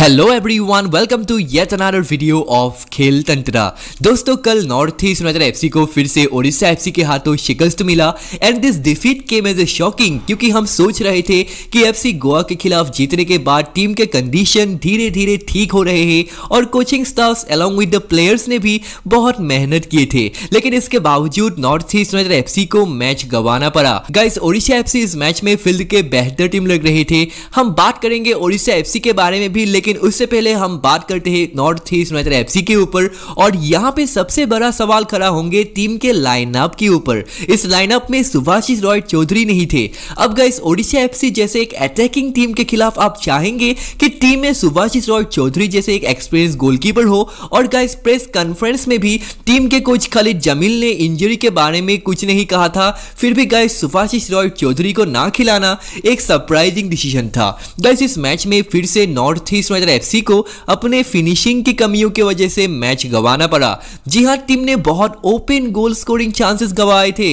hello everyone welcome to yet another video of Khel Tantra दोस्तों कल north East United FC को फिर से ओडिशा एफसी के हाथों शिकस्त मिला and this defeat came as a shocking क्योंकि हम सोच रहे थे कि एफसी गोवा के खिलाफ जीतने के बाद टीम के कंडीशन धीरे धीरे ठीक हो रहे हैं और coaching staff along with the players ने भी बहुत मेहनत किए थे लेकिन इसके बावजूद नॉर्थ ईस्ट यूनाइटेड एफसी को मैच गंवाना पड़ा गाइस ओडिशा एफसी इस मैच में फील्ड के बेहतर टीम लग रहे थे हम बात करेंगे ओडिशा एफसी के बारे में भी लेकिन लेकिन उससे पहले हम बात करते हैं नॉर्थ ईस्ट यूनाइटेड एफसी के ऊपर और यहाँ पे सबसे बड़ा सवाल खड़ा होंगे टीम के लाइनअप के ऊपर इस लाइनअप में सुभाषिष रॉय चौधरी नहीं थे अब गए ओडिशा एफसी जैसे एक अटैकिंग टीम के खिलाफ आप चाहेंगे कि टीम में सुभाषिष रॉय चौधरी जैसे एक एक्सपीरियंस गोलकीपर हो और गाइस प्रेस कॉन्फ्रेंस में भी टीम के कोच खालिद जमील ने इंजरी के बारे में कुछ नहीं कहा था फिर भी गाइस सुभाषिष रॉय चौधरी को ना खिलाना एक सरप्राइजिंग डिसीजन था गाइस इस मैच में फिर से नॉर्थ ईस्ट नगर एफसी को अपने फिनिशिंग की कमियों की वजह से मैच गंवाना पड़ा जी हाँ टीम ने बहुत ओपन गोल स्कोरिंग चांसेस गंवाए थे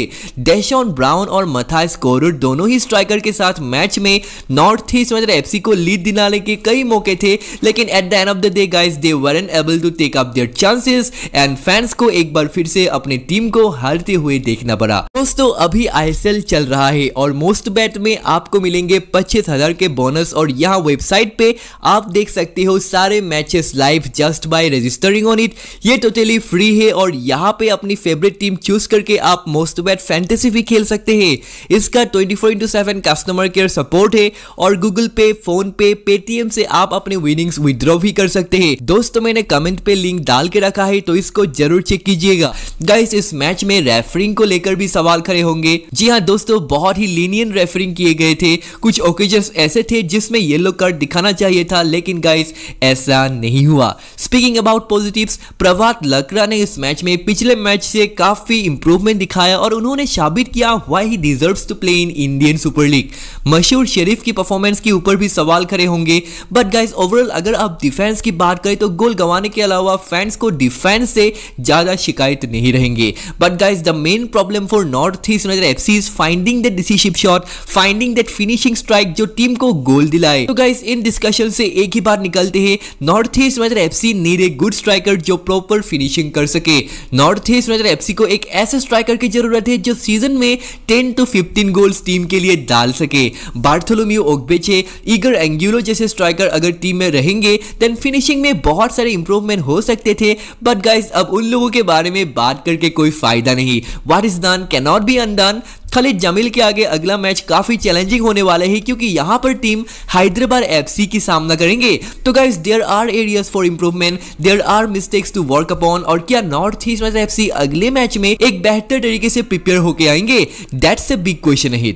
डेशॉन ब्राउन और मथाइस कोरुड दोनों ही स्ट्राइकर के साथ मैच में नॉर्थ ईस्ट नगर एफ को लीड दिलाने के कई मौके थे लेकिन at the end of the day guys they were unable to take up their chances and fans को एक बार फिर से अपने टीम को हारते हुए देखना पड़ा दोस्तों अभी आई चल रहा है और मोस्ट बैट में आपको मिलेंगे पच्चीस हजार के बोनस और यहाँ वेबसाइट पे आप देख सकते हो सारे matches live just by registering on it ये टोटली फ्री है और यहाँ पे अपनी फेवरेट टीम चूज करके आप मोस्ट बैट फैंटेसी भी खेल सकते हैं इसका twenty four into seven customer care support है और गूगल पे फोन पे पेटीएम से आप अपने विनिंग्स विद्रॉ भी कर सकते हैं दोस्तों तो मैंने कमेंट पे लिंक डाल के रखा है तो इसको जरूर चेक कीजिएगा गाइस इस मैच में रेफरिंग को लेकर भी सवाल खड़े होंगे जी हाँ दोस्तों बहुत ही लीनियन रेफरिंग किए गए थे कुछ ओकेजन ऐसे थे जिसमें येलो कार्ड दिखाना चाहिए था लेकिन गाइस ऐसा नहीं हुआ speaking about positives Prabhat Lakra ने इस मैच में पिछले मैच से काफी इंप्रूवमेंट दिखाया और उन्होंने साबित किया why he deserve to play in Indian Super League Mashoor Shereef की परफॉर्मेंस के ऊपर भी सवाल खड़े होंगे बट गाइज ओवरऑल अगर आप डिफेंस की बात करें तो गोल गंवाने के अलावा फैंस को डिफेंस से ज़्यादा शिकायत नहीं रहेंगे but guys the main problem for North East नजर F C finding that decisive shot finding that finishing striker जो टीम को गोल दिलाए तो गाइज इन डिस्कशन से एक ही बात बाहर निकलते हैं North East United FC need a good striker जो प्रॉपर फिनिशिंग कर सके नॉर्थ ईस्ट यूनाइटेड एफसी को एक ऐसे स्ट्राइकर की जरूरत है जो सीजन में ten to fifteen goals team के लिए डाल सके बार्थोलोमियो ओगबेचे ईगर एंग्यूलो जैसे स्ट्राइकर अगर टीम में रहेंगे देन फिनिशिंग में बहुत सारे इंप्रूवमेंट हो सकते थे बट गाइज अब उन लोगों के बारे में बात करके कोई फायदा नहीं what is done cannot be undone Khalid Jamil के आगे अगला मैच काफी चैलेंजिंग होने वाला है क्योंकि यहाँ पर टीम हैदराबाद एफसी की सामना करेंगे तो guys there are areas for improvement there are mistakes to work upon और क्या नॉर्थ ईस्ट एफसी अगले मैच में एक बेहतर तरीके से प्रिपेयर होकर आएंगे दैट्स अ बिग क्वेश्चन है